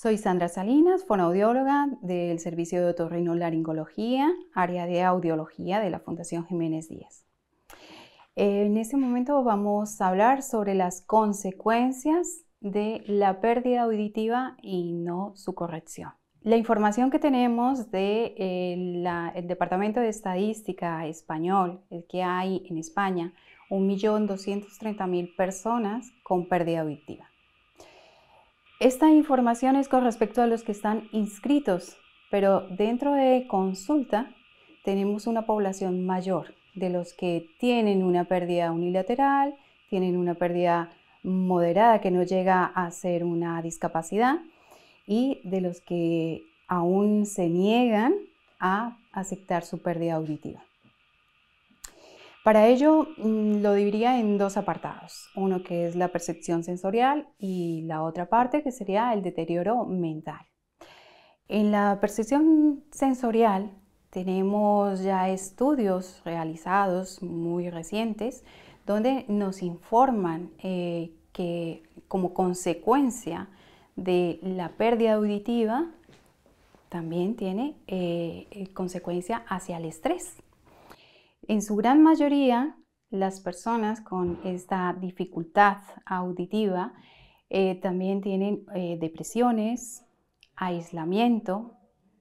Soy Sandra Salinas, fonoaudióloga del Servicio de Otorrinolaringología, área de audiología de la Fundación Jiménez Díaz. En este momento vamos a hablar sobre las consecuencias de la pérdida auditiva y no su corrección. La información que tenemos del eh, Departamento de Estadística Español es que hay en España 1.230.000 personas con pérdida auditiva. Esta información es con respecto a los que están inscritos, pero dentro de consulta tenemos una población mayor de los que tienen una pérdida unilateral, tienen una pérdida moderada que no llega a ser una discapacidad y de los que aún se niegan a aceptar su pérdida auditiva. Para ello mm, lo dividiría en dos apartados, uno que es la percepción sensorial y la otra parte que sería el deterioro mental. En la percepción sensorial tenemos ya estudios realizados muy recientes donde nos informan eh, que como consecuencia de la pérdida auditiva también tiene eh, eh, consecuencia hacia el estrés. En su gran mayoría, las personas con esta dificultad auditiva eh, también tienen eh, depresiones, aislamiento.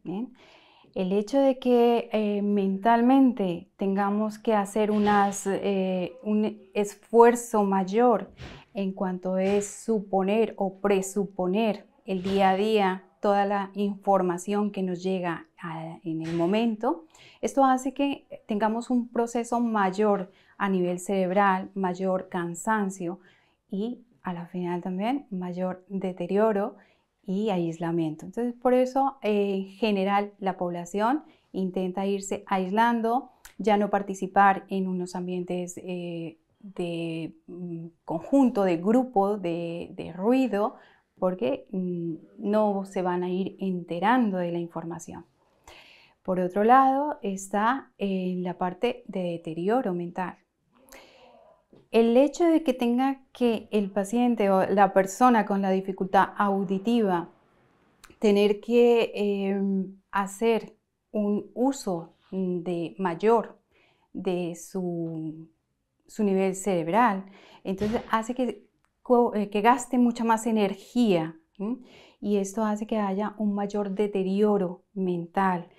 El hecho de que eh, mentalmente tengamos que hacer un esfuerzo mayor en cuanto es suponer o presuponer el día a día toda la información que nos llega en el momento. Esto hace que tengamos un proceso mayor a nivel cerebral, mayor cansancio y a la final también mayor deterioro y aislamiento. Entonces, por eso eh, en general la población intenta irse aislando, ya no participar en unos ambientes eh, de mm, conjunto, de grupo, de, ruido, porque mm, no se van a ir enterando de la información. Por otro lado, está en eh, la parte de deterioro mental. El hecho de que tenga que el paciente o la persona con la dificultad auditiva tener que em, hacer un uso de mayor de su, nivel cerebral, entonces hace que, eh, gaste mucha más energía y esto hace que haya un mayor deterioro mental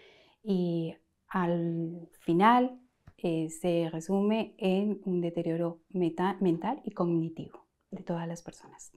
y al final eh, se resume en un deterioro mental y cognitivo de todas las personas.